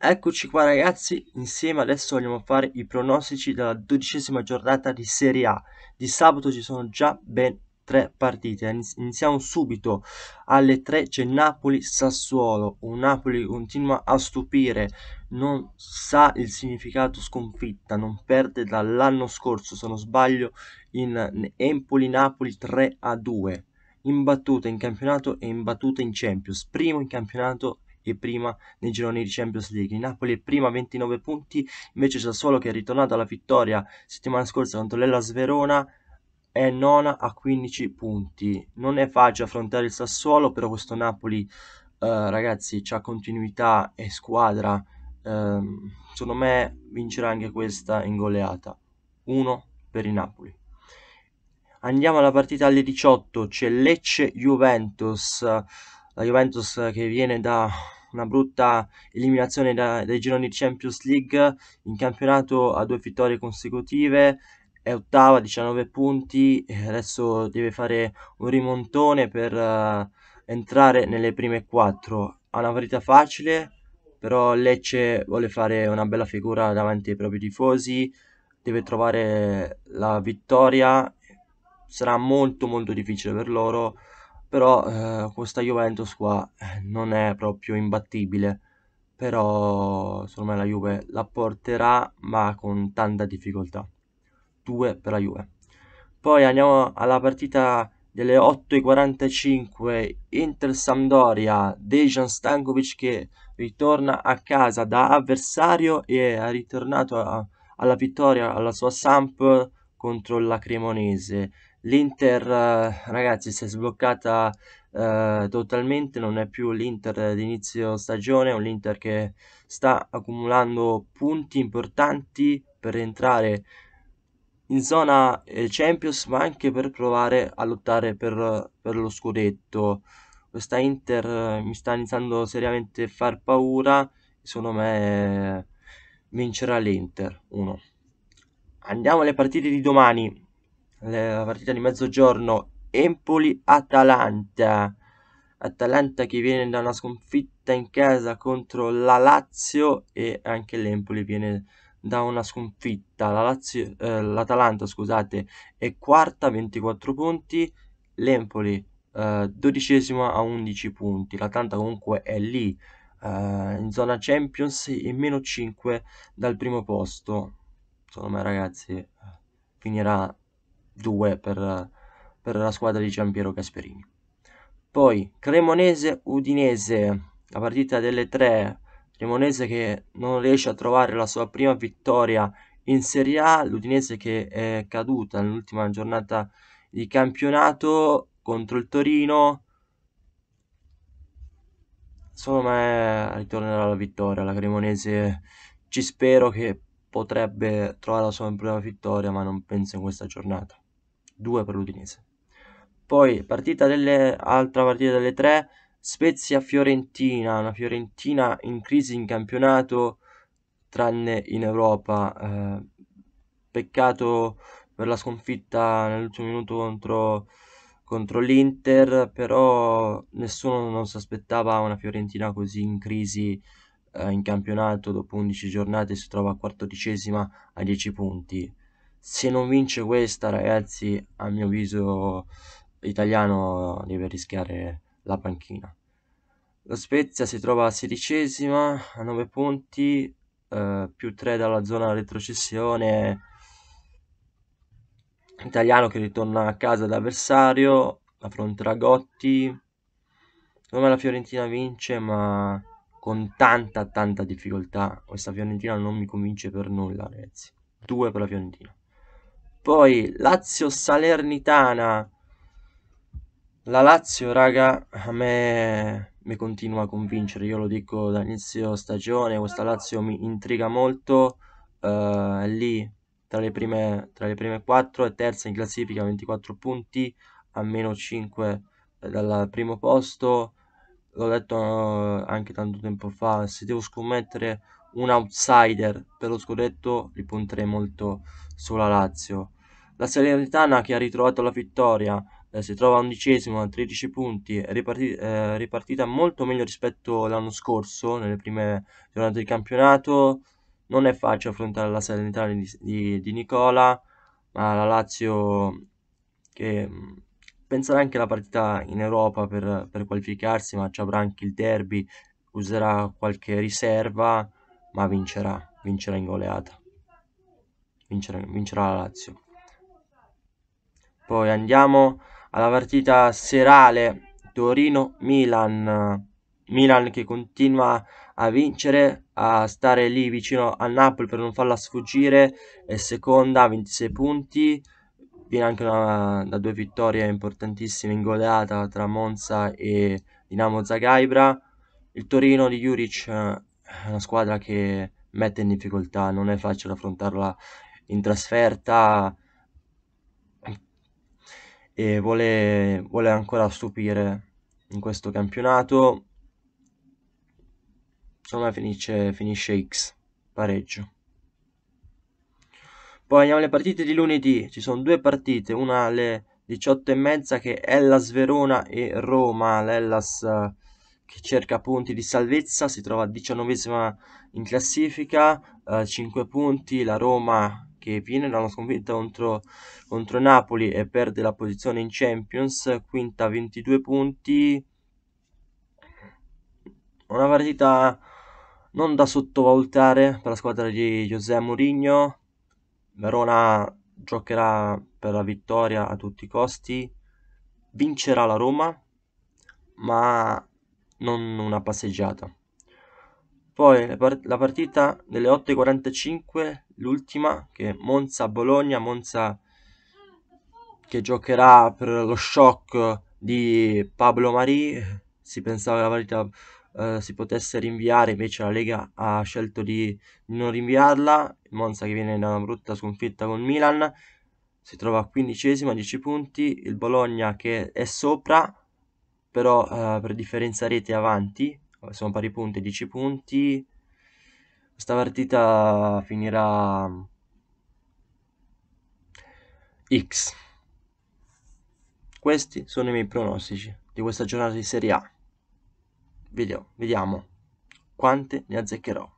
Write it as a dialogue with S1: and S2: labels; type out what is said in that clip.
S1: Eccoci qua ragazzi, insieme adesso vogliamo fare i pronostici della dodicesima giornata di Serie A. Di sabato ci sono già ben tre partite. Iniziamo subito alle 3 c'è Napoli-Sassuolo. Un Napoli continua a stupire, non sa il significato sconfitta, non perde dall'anno scorso, se non sbaglio, in Empoli-Napoli 3 2. Imbattuta in campionato e imbattuta in Champions. Primo in campionato e prima nei gironi di Champions League. Il Napoli è prima 29 punti, invece Sassuolo che è ritornato alla vittoria settimana scorsa contro l'Ellas Sverona è nona a 15 punti. Non è facile affrontare il Sassuolo, però questo Napoli eh, ragazzi ha continuità e squadra. Eh, secondo me vincerà anche questa in goleata. 1 per il Napoli. Andiamo alla partita alle 18, c'è Lecce Juventus, la Juventus che viene da una brutta eliminazione da, dai gironi di Champions League, in campionato a due vittorie consecutive, è ottava, 19 punti, adesso deve fare un rimontone per uh, entrare nelle prime quattro. Ha una partita facile, però Lecce vuole fare una bella figura davanti ai propri tifosi, deve trovare la vittoria, sarà molto molto difficile per loro però eh, questa Juventus qua eh, non è proprio imbattibile, però secondo me la Juve la porterà ma con tanta difficoltà. 2 per la Juve. Poi andiamo alla partita delle 8.45 Inter Sampdoria, Dejan Stankovic che ritorna a casa da avversario e è ritornato a, alla vittoria alla sua Samp contro la Cremonese. L'Inter, eh, ragazzi, si è sbloccata eh, totalmente, non è più l'Inter d'inizio stagione, è un Inter che sta accumulando punti importanti per entrare in zona eh, Champions, ma anche per provare a lottare per, per lo scudetto. Questa Inter eh, mi sta iniziando seriamente a far paura, secondo me vincerà l'Inter 1. Andiamo alle partite di domani la partita di mezzogiorno Empoli-Atalanta. Atalanta che viene da una sconfitta in casa contro la Lazio e anche l'Empoli viene da una sconfitta. La Lazio, eh, L'Atalanta scusate, è quarta, 24 punti, l'Empoli eh, dodicesima a 11 punti. L'Atalanta comunque è lì eh, in zona Champions e meno 5 dal primo posto. Secondo me ragazzi eh, finirà 2 per, per la squadra di Giampiero Gasperini. Poi Cremonese-Udinese, la partita delle tre, Cremonese che non riesce a trovare la sua prima vittoria in Serie A, l'Udinese che è caduta nell'ultima giornata di campionato contro il Torino. Insomma, ritornerà la vittoria, la Cremonese ci spero che potrebbe trovare la sua prima vittoria, ma non penso in questa giornata. 2 per l'Udinese. Poi partita delle, altra partita delle 3, Spezia-Fiorentina, una Fiorentina in crisi in campionato, tranne in Europa. Eh, peccato per la sconfitta nell'ultimo minuto contro, contro l'Inter, però nessuno non si aspettava una Fiorentina così in crisi eh, in campionato dopo 11 giornate si trova a quattordicesima a 10 punti. Se non vince questa, ragazzi, a mio avviso l'italiano deve rischiare la panchina. Lo Spezia si trova a sedicesima, a 9 punti, eh, più 3 dalla zona retrocessione. Italiano che ritorna a casa da avversario, affronterà Gotti. Secondo me la Fiorentina vince, ma con tanta tanta difficoltà. Questa Fiorentina non mi convince per nulla, ragazzi. Due per la Fiorentina. Poi Lazio-Salernitana. La Lazio, raga, a me mi continua a convincere, io lo dico dall'inizio stagione, questa Lazio mi intriga molto, eh, è lì tra le, prime, tra le prime 4 è terza in classifica, 24 punti, a meno 5 eh, dal primo posto, l'ho detto eh, anche tanto tempo fa, se devo scommettere un outsider per lo scudetto li punterei molto sulla Lazio. La Salernitana che ha ritrovato la vittoria eh, si trova undicesimo a 13 punti, riparti- eh, ripartita molto meglio rispetto all'anno scorso, nelle prime giornate di campionato. Non è facile affrontare la Salernitana di, di, di Nicola, ma la Lazio che mm, penserà anche alla partita in Europa per, per qualificarsi, ma ci avrà anche il derby, userà qualche riserva ma vincerà, vincerà in goleata. Vincerà, vincerà la Lazio. Poi andiamo alla partita serale Torino-Milan. Milan che continua a vincere, a stare lì vicino a Napoli per non farla sfuggire. È seconda, 26 punti. Viene anche una, da due vittorie importantissime in goleata tra Monza e Dinamo Zagaibra. Il Torino di Juric eh, è una squadra che mette in difficoltà, non è facile affrontarla in trasferta e vuole, vuole ancora stupire in questo campionato. Insomma finisce, finisce X, pareggio. Poi andiamo alle partite di lunedì, ci sono due partite, una alle 18 e mezza che è Ellas Verona e Roma, l'Ellas che cerca punti di salvezza, si trova diciannovesima in classifica, eh, 5 punti, la Roma che viene da una sconfitta contro, contro, Napoli e perde la posizione in Champions, quinta 22 punti, una partita non da sottovalutare per la squadra di José Mourinho, Verona giocherà per la vittoria a tutti i costi, vincerà la Roma, ma non una passeggiata. Poi la partita delle 8.45, l'ultima, che è Monza-Bologna, Monza che giocherà per lo shock di Pablo Marì, si pensava che la partita eh, si potesse rinviare, invece la Lega ha scelto di non rinviarla, Monza che viene da una brutta sconfitta con Milan, si trova a quindicesima, 10 punti, il Bologna che è sopra, però eh, per differenza rete avanti, eh, sono pari punti, 10 punti. Questa partita finirà mm, X. Questi sono i miei pronostici di questa giornata di Serie A. Video, vediamo quante ne azzeccherò.